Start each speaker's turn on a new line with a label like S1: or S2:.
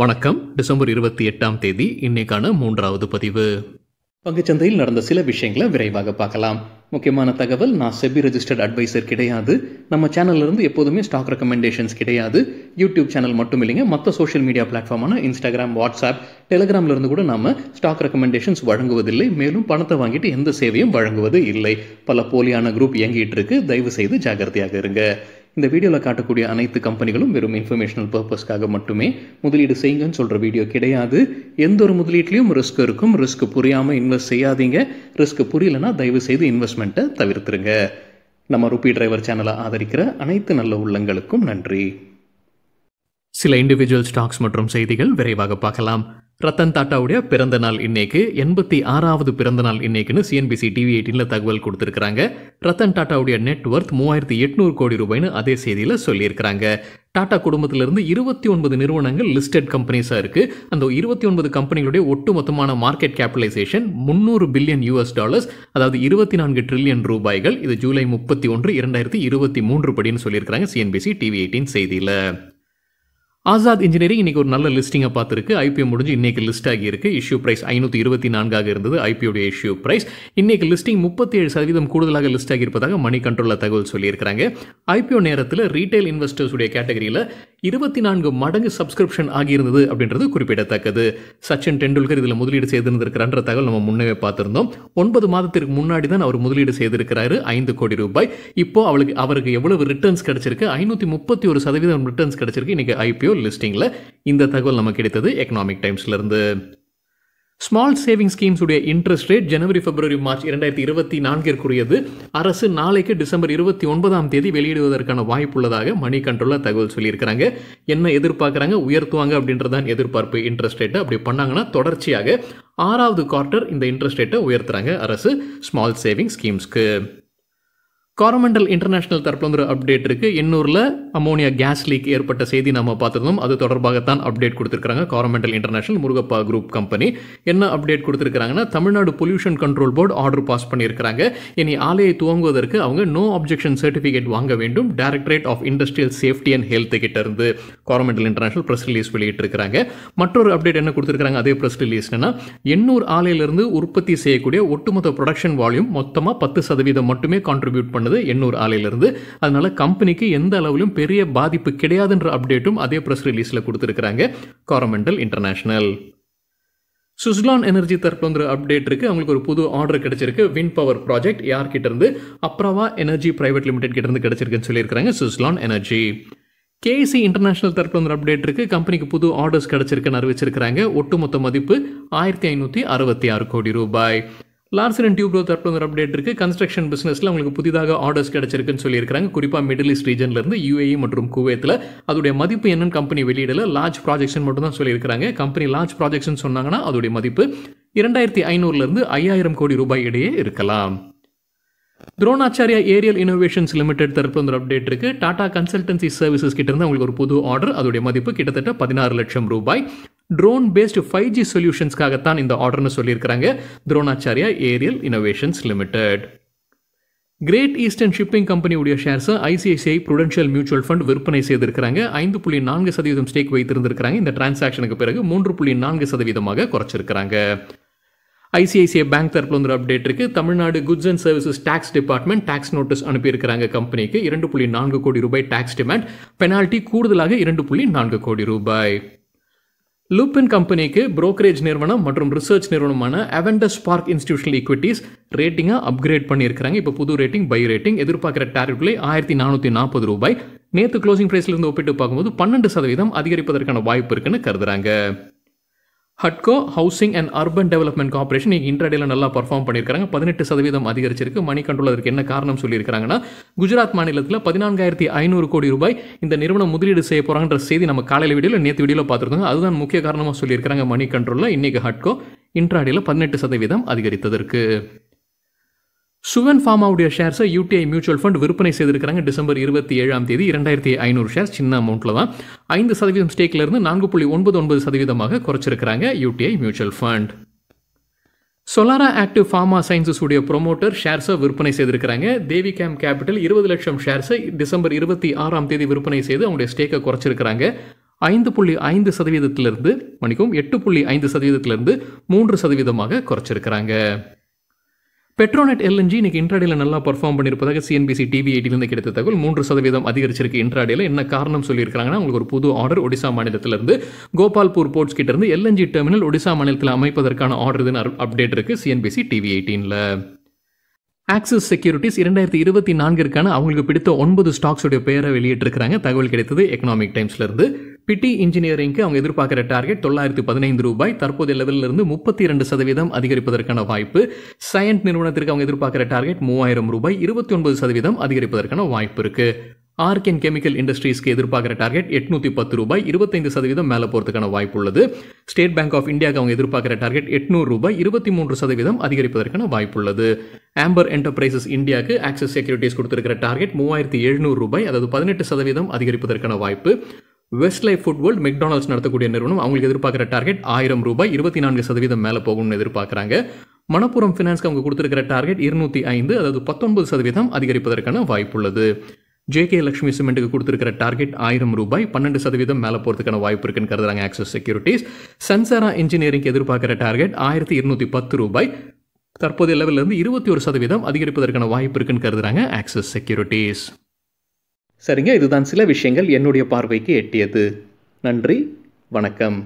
S1: வணக்கம் டிசம்பர் இருபத்தி எட்டாம் தேதி இன்னைக்கான மூன்றாவது பதிவு பங்குச்சந்தையில் நடந்த சில விஷயங்களை விரைவாக பார்க்கலாம் முக்கியமான தகவல் நான் செபி ரெஜிஸ்டர்ட் அட்வைசர் கிடையாது நம்ம இருந்து எப்போதுமே ஸ்டாக் ரெக்கமெண்டேஷன்ஸ் கிடையாது யூடியூப் சேனல் மட்டும் இல்லைங்க மற்ற சோஷியல் மீடியா பிளாட்ஃபார்மான இன்ஸ்டாகிராம் வாட்ஸ்அப் இருந்து கூட நம்ம ஸ்டாக் ரெக்கமெண்டேஷன்ஸ் வழங்குவதில்லை மேலும் பணத்தை வாங்கிட்டு எந்த சேவையும் வழங்குவது இல்லை பல போலியான குரூப் இயங்கிட்டு இருக்கு தயவு செய்து ஜாகிரதையாக இருங்க இந்த வீடியோவில் காட்டக்கூடிய அனைத்து கம்பெனிகளும் வெறும் இன்ஃபர்மேஷனல் பர்பஸ்க்காக மட்டுமே முதலீடு செய்யுங்கன்னு சொல்கிற வீடியோ கிடையாது எந்த ஒரு முதலீட்லேயும் ரிஸ்க் இருக்கும் ரிஸ்க் புரியாமல் இன்வெஸ்ட் செய்யாதீங்க ரிஸ்க் புரியலன்னா தயவு செய்து இன்வெஸ்ட்மெண்ட்டை தவிர்த்துருங்க நம்ம ருபி டிரைவர் சேனலை ஆதரிக்கிற அனைத்து நல்ல உள்ளங்களுக்கும் நன்றி சில இண்டிவிஜுவல் ஸ்டாக்ஸ் மற்றும் செய்திகள் விரைவாக பார்க்கலாம் ரத்தன் டாட்டாவுடைய பிறந்த நாள் இன்னைக்கு எண்பத்தி ஆறாவது பிறந்த நாள் இன்னைக்குன்னு சிஎன்பிசி டிவி எயிட்டீனில் தகவல் கொடுத்துருக்காங்க ரத்தன் டாட்டாவுடைய நெட்ஒர்த் மூவாயிரத்தி எட்நூறு கோடி ரூபாய்னு அதே செய்தியில் சொல்லியிருக்கிறாங்க டாடா குடும்பத்திலிருந்து இருபத்தி ஒன்பது நிறுவனங்கள் லிஸ்டட் கம்பெனிஸாக இருக்குது அந்த இருபத்தி ஒன்பது கம்பெனிகளுடைய ஒட்டுமொத்தமான மார்க்கெட் கேபிடலைசேஷன் முந்நூறு பில்லியன் யூஎஸ் டாலர்ஸ் அதாவது இருபத்தி நான்கு ட்ரில்லியன் ரூபாய்கள் இது ஜூலை முப்பத்தி ஒன்று இரண்டாயிரத்தி இருபத்தி மூன்று படின்னு சொல்லியிருக்கிறாங்க சிஎன்பிசி டிவி எயிட்டீன் செய்தியில் ஆசாத் இன்ஜினியரிங் இன்றைக்கி ஒரு நல்ல லிஸ்டிங்காக பார்த்துருக்கு ஐபிஓ முடிஞ்சு இன்றைக்கி லிஸ்ட் ஆகியிருக்கு இஷ்யூ ப்ரைஸ் ஐநூற்றி இருபத்தி நான்காக இருந்தது ஐபிஓடைய இஷ்யூ ப்ரைஸ் இன்றைக்கி லிஸ்டிங் முப்பத்தி ஏழு சதவீதம் கூடுதலாக லிஸ்ட் ஆகியிருப்பதாக மணி கண்ட்ரோலில் தகவல் சொல்லியிருக்கிறாங்க ஐபிஓ நேரத்தில் ரீட்டைல் இன்வெஸ்டர்ஸுடைய கேட்டகரியில் இருபத்தி நான்கு மடங்கு சப்ஸ்கிரிப்ஷன் ஆகியிருந்தது அப்படின்றது குறிப்பிடத்தக்கது சச்சின் டெண்டுல்கர் இதில் முதலீடு செய்திருந்திருக்கிறான்ற தகவல் நம்ம முன்னே பார்த்துருந்தோம் ஒன்பது மாதத்திற்கு முன்னாடி தான் அவர் முதலீடு செய்திருக்கிறாரு ஐந்து கோடி ரூபாய் இப்போ அவளுக்கு அவருக்கு எவ்வளவு ரிட்டர்ன்ஸ் கிடைச்சிருக்கு ஐநூற்றி முப்பத்தி ஒரு சதவீதம் ரிட்டர்ன்ஸ் கிடைச்சிருக்கு இன்னைக்கு ஐபிஓ லிஸ்டிங்கில் இந்த தகவல் நமக்கு கிடைத்தது எக்கனாமிக் டைம்ஸ்லேருந்து ஸ்மால் சேவிங் ஸ்கீம்ஸ் உடைய இன்ட்ரெஸ்ட் ரேட் ஜனவரி பிப்ரவரி மார்ச் இரண்டாயிரத்தி இருபத்தி நான்கிற்குரியது அரசு நாளைக்கு டிசம்பர் இருபத்தி ஒன்பதாம் தேதி வெளியிடுவதற்கான வாய்ப்புள்ளதாக மணி கண்ட்ரோலர் தகவல் சொல்லியிருக்கிறாங்க என்ன எதிர்பார்க்குறாங்க உயர்த்துவாங்க அப்படின்றதான் எதிர்பார்ப்பு இன்ட்ரெஸ்ட் ரேட்டை அப்படி பண்ணாங்கன்னா தொடர்ச்சியாக ஆறாவது குவார்ட்டர் இந்த இன்ட்ரெஸ்ட் ரேட்டை உயர்த்துறாங்க அரசு ஸ்மால் சேவிங் ஸ்கீம்ஸ்க்கு காரமெண்டல் இன்டர்நேஷனல் தரப்பில் வந்து ஒரு அப்டேட் இருக்குது எண்ணூரில் அமோனியா கேஸ் லீக் ஏற்பட்ட செய்தி நம்ம பார்த்துருந்தோம் அது தொடர்பாகத்தான் அப்டேட் கொடுத்துருக்காங்க Coromandel international Murugappa group company என்ன அப்டேட் கொடுத்துருக்காங்கன்னா Tamil Nadu pollution control board order pass பண்ணியிருக்கிறாங்க இனி ஆலையை துவங்குவதற்கு அவங்க நோ அப்ஜெக்ஷன் சர்டிஃபிகேட் வாங்க வேண்டும் directorate of industrial safety and health கிட்ட இருந்து கவர்மெண்டல் இன்டர்நேஷனல் ப்ரெஸ் ரிலீஸ் வெளியிட்டிருக்கிறாங்க மற்றொரு அப்டேட் என்ன கொடுத்துருக்காங்க அதே ப்ரெஸ் ரிலீஸ் எண்ணூர் எண்ணூறு ஆலையிலிருந்து உற்பத்தி செய்யக்கூடிய ஒட்டுமொத்த ப்ரொடக்ஷன் வால்யூம் மொத்தமாக பத்து சதவீதம் மட்டுமே கான்ட்ரிபியூட் பண்ணுது எண்ணூறு ஆலையிலிருந்து அதனால கம்பெனிக்கு எந்த அளவிலும் பெரிய பாதிப்பு கிடையாதுன்ற அப்டேட்டும் அதே ப்ரெஸ் ரிலீஸில் கொடுத்துருக்கிறாங்க கவர்மெண்டல் இன்டர்நேஷனல் சுஸ்லான் எனர்ஜி தரப்பு வந்து அப்டேட் இருக்குது அவங்களுக்கு ஒரு புது ஆர்டர் கிடச்சிருக்கு வின் பவர் ப்ராஜெக்ட் யார்கிட்ட இருந்து அப்ரவா எனர்ஜி பிரைவேட் லிமிடெட் கிட்ட இருந்து கிடைச்சிருக்குன்னு சொல்லியிருக்காங்க சுஸ்லான் எனர்ஜி கேசி இன்டர்நேஷனல் தரப்பு வந்து அப்டேட் இருக்குது கம்பெனிக்கு புது ஆர்டர்ஸ் கிடச்சிருக்குன்னு அறிவிச்சிருக்கிறாங்க ஒட்டுமொத்த மதிப்பு ஆயிரத்தி ஐநூற்றி அறுபத்தி ஆறு கோடி ரூபாய் லார்சன் அண்ட் டியூப்ரோ தரப்பு வந்து அப்டேட் இருக்குது கன்ஸ்ட்ரக்ஷன் பிஸ்னஸில் உங்களுக்கு புதிதாக ஆர்டர்ஸ் கிடச்சிருக்குன்னு சொல்லியிருக்காங்க குறிப்பாக மிடில் ஈஸ்ட் ரீஜன்லேருந்து யூஏஇ e மற்றும் குவேத்தில் அதோடைய மதிப்பு என்னன்னு கம்பெனி வெளியிடல லார்ஜ் ப்ராஜெக்ஷன் மட்டும் தான் சொல்லியிருக்காங்க கம்பெனி லார்ஜ் ப்ராஜெக்ஷன் சொன்னாங்கன்னா அதோடைய மதிப்பு இரண்டாயிரத்தி ஐநூறுலேருந்து ஐயாயிரம் கோடி ரூபாய் இடையே இருக்கலாம் துரோணாச்சாரியா ஏரியல் இனோவேஷன்ஸ் லிமிடெட் தரப்பு ஒரு அப்டேட் இருக்கு டாடா கன்சல்டன்சி சர்வீசஸ் இருந்து அவங்களுக்கு ஒரு புது ஆர்டர் அதோடைய மதிப்பு கிட்டத்தட்ட பதினாறு லட்சம் ரூபாய் ட்ரோன் பேஸ்டு ஃபைவ் ஜி சொல்யூஷன்ஸ்க்காகத்தான் இந்த ஆர்டர்னு சொல்லியிருக்கிறாங்க Dronacharya aerial innovations limited great eastern shipping கம்பெனியுடைய ஷேர்ஸை ஐசிஐசிஐ ப்ரூடென்ஷியல் மியூச்சுவல் ஃபண்ட் விற்பனை செய்திருக்கிறாங்க ஐந்து புள்ளி நான்கு சதவீதம் ஸ்டேக் வைத்திருந்திருக்கிறாங்க இந்த டிரான்சாக்ஷனுக்கு பிறகு மூன்று புள்ளி நான்கு சதவீதமாக குறைச்சிருக்கிறாங்க ஐசிஐசிஐ பேங்க் தரப்பில் வந்து அப்டேட் இருக்குது Tamil Nadu goods and services tax department tax notice அனுப்பியிருக்கிறாங்க கம்பெனிக்கு இரண்டு புள்ளி நான்கு கோடி ரூபாய் டேக்ஸ் டிமாண்ட் பெனால்ட்டி கூடுதலாக இரண்டு புள்ளி நான்கு கோடி ரூபாய் லூப்பின் கம்பெனிக்கு புரோக்கரேஜ் நிறுவனம் மற்றும் ரிசர்ச் நிறுவனமான அவெண்டஸ் பார்க் இன்ஸ்டியூஷனல் ஈக்விட்டிஸ் ரேட்டிங்காக அப்கிரேட் பண்ணியிருக்கிறாங்க இப்போ புது ரேட்டிங் பை ரேட்டிங் எதிர்பார்க்குற டேரிஃப் ஆயிரத்தி நானூற்றி நாற்பது ரூபாய் நேற்று க்ளோசிங் ப்ரைஸ்லேருந்து ஒப்பிட்டு பார்க்கும்போது பன்னெண்டு சதவீதம் அதிகரிப்பதற்கான வாய்ப்பு இருக்குன்னு கருதுறாங்க Hudco housing and urban development corporation நீங்கள் இன்டர்டேல நல்லா பர்ஃபார்ம் பண்ணியிருக்காங்க பதினெட்டு சதவீதம் அதிகரிச்சிருக்கு மணி கண்ட்ரோல் அதுக்கு என்ன காரணம் சொல்லியிருக்காங்கன்னா குஜராத் மாநிலத்தில் பதினான்காயிரத்தி ஐநூறு கோடி ரூபாய் இந்த நிறுவனம் முதலீடு செய்ய போகிறாங்கன்ற செய்தி நம்ம காலையில் வீடியோவில் நேற்று வீடியோவில் பார்த்துருக்கோம் அதுதான் முக்கிய காரணமாக சொல்லியிருக்காங்க மணி கண்ட்ரோலில் இன்றைக்கி ஹட்கோ இன்ட்ராடேல பதினெட்டு சதவீதம் அதிகரித்ததற்கு சுவன் ஃபார்மாவுடைய ஷேர்ஸை யூடிஐ மியூச்சுவல் ஃபண்ட் விற்பனை செய்திருக்கிறாங்க டிசம்பர் இருபத்தி ஏழாம் தேதி இரண்டாயிரத்தி ஐநூறு ஷேர்ஸ் சின்ன அமௌண்ட்டில் தான் ஐந்து சதவீதம் ஸ்டேக்லேருந்து நான்கு புள்ளி ஒன்பது ஒன்பது சதவீதமாக குறைச்சிருக்கிறாங்க UTI mutual fund Solara active pharma sciences உடைய ப்ரொமோட்டர் ஷேர்ஸை விற்பனை செய்திருக்கிறாங்க தேவி கேம் கேபிட்டல் இருபது லட்சம் ஷேர்ஸை டிசம்பர் இருபத்தி ஆறாம் தேதி விற்பனை செய்து அவங்களுடைய ஸ்டேக்கை குறைச்சிருக்கிறாங்க ஐந்து புள்ளி ஐந்து சதவீதத்திலிருந்து மணிக்கும் எட்டு புள்ளி ஐந்து சதவீதத்திலிருந்து மூன்று சதவீதமாக குறைச்சிருக்கிறாங்க பெட்ரோனெட் எல்என்ஜி இன்னைக்கு இன்ட்ராடேல நல்லா பர்ஃபார்ம் பண்ணியிருப்பதாக சிஎன்பிசி டிவி எயிட்டிலிருந்து கிடைத்த தகவல் மூன்று சதவீதம் அதிகரிச்சிருக்கு இன்ட்ராடேல என்ன காரணம் சொல்லியிருக்காங்கன்னா உங்களுக்கு ஒரு புது ஆர்டர் ஒடிசா மாநிலத்திலிருந்து கோபால்பூர் போர்ட்ஸ் கிட்ட இருந்து எல்என்ஜி டெர்மினல் ஒடிசா மாநிலத்தில் அமைப்பதற்கான ஆர்டர் இதுன்னு அப்டேட் இருக்கு சிஎன்பிசி டிவி எயிட்டீனில் ஆக்சிஸ் செக்யூரிட்டிஸ் இரண்டாயிரத்தி இருபத்தி நான்கிற்கான அவங்களுக்கு பிடித்த ஒன்பது ஸ்டாக்ஸுடைய பெயரை வெளியிட்டிருக்கிறாங்க தகவல் கிடைத்தது எக்கனாமிக் டைம்ஸ்லேருந்து பிடி இன்ஜினியரிங்க்கு அவங்க எதிர்பார்க்குற டார்கெட் தொள்ளாயிரத்தி பதினைந்து ரூபாய் தற்போதைய இருந்து முப்பத்தி இரண்டு சதவீதம் அதிகரிப்பதற்கான வாய்ப்பு சயன்ட் நிறுவனத்திற்கு அவங்க எதிர்பார்க்குற டார்கெட் மூவாயிரம் ரூபாய் இருபத்தி ஒன்பது சதவீதம் அதிகரிப்பதற்கான வாய்ப்பு இருக்குது ஆர்க் அண்ட் கெமிக்கல் இண்டஸ்ட்ரீஸ்க்கு எதிர்பார்க்குற டார்கெட் எட்நூத்தி பத்து ரூபாய் இருபத்தைந்து சதவீதம் மேலே போகிறதுக்கான வாய்ப்பு உள்ளது ஸ்டேட் பேங்க் ஆஃப் இந்தியாவுக்கு அவங்க எதிர்பார்க்குற டார்கெட் எட்நூறு ரூபாய் இருபத்தி மூன்று சதவீதம் அதிகரிப்பதற்கான வாய்ப்பு உள்ளது ஆம்பர் என்டர்பிரைசஸ் இந்தியாவுக்கு ஆக்சஸ் செக்யூரிட்டிஸ் கொடுத்துருக்கிற டார்கெட் மூவாயிரத்தி எழுநூறு ரூபாய் அதாவது பதினெட்டு சதவீதம் அதிகரிப்பதற்கான வாய்ப்பு Westlife Foodworld McDonald's நடத்தக்கூடிய நிறுவனம் அவங்களுக்கு எதிர்பார்க்குற டார்கெட் ஆயிரம் ரூபாய் இருபத்தி நான்கு சதவீதம் மேலே போகும்னு எதிர்பார்க்குறாங்க மணப்புரம் ஃபினான்ஸ்க்கு அவங்க கொடுத்துருக்கிற டார்கெட் இருநூற்றி ஐந்து அதாவது பத்தொன்பது சதவீதம் அதிகரிப்பதற்கான வாய்ப்புள்ளது ஜே கே லட்சுமி சிமெண்ட்டுக்கு கொடுத்துருக்கிற டார்கெட் ஆயிரம் ரூபாய் பன்னெண்டு சதவீதம் மேலே போகிறதுக்கான வாய்ப்பு இருக்குன்னு கருதுறாங்க ஆக்சஸ் செக்யூரிட்டிஸ் சென்சாரா இன்ஜினியரிங்க்கு எதிர்பார்க்குற டார்கெட் ஆயிரத்தி இருநூற்றி பத்து ரூபாய் தற்போதைய இருந்து இருபத்தி ஒரு சதவீதம் அதிகரிப்பதற்கான வாய்ப்பு இருக்குன்னு கருதுறாங்க ஆக்சஸ் செக்யூரிட்டிஸ் சரிங்க இதுதான் சில விஷயங்கள் என்னுடைய பார்வைக்கு எட்டியது நன்றி வணக்கம்